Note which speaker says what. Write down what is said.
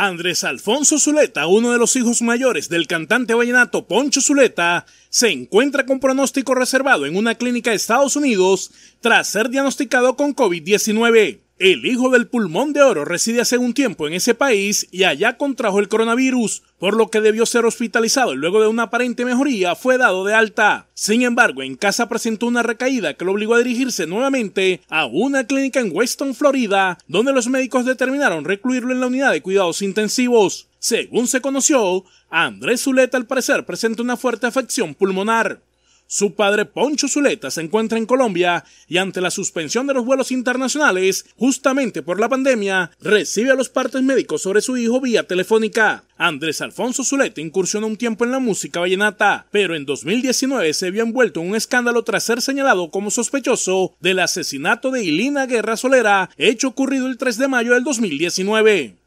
Speaker 1: Andrés Alfonso Zuleta, uno de los hijos mayores del cantante vallenato Poncho Zuleta, se encuentra con pronóstico reservado en una clínica de Estados Unidos tras ser diagnosticado con COVID-19. El hijo del pulmón de oro reside hace un tiempo en ese país y allá contrajo el coronavirus, por lo que debió ser hospitalizado y luego de una aparente mejoría fue dado de alta. Sin embargo, en casa presentó una recaída que lo obligó a dirigirse nuevamente a una clínica en Weston, Florida, donde los médicos determinaron recluirlo en la unidad de cuidados intensivos. Según se conoció, Andrés Zuleta al parecer presenta una fuerte afección pulmonar. Su padre Poncho Zuleta se encuentra en Colombia y ante la suspensión de los vuelos internacionales, justamente por la pandemia, recibe a los partes médicos sobre su hijo vía telefónica. Andrés Alfonso Zuleta incursionó un tiempo en la música vallenata, pero en 2019 se vio envuelto en un escándalo tras ser señalado como sospechoso del asesinato de Ilina Guerra Solera, hecho ocurrido el 3 de mayo del 2019.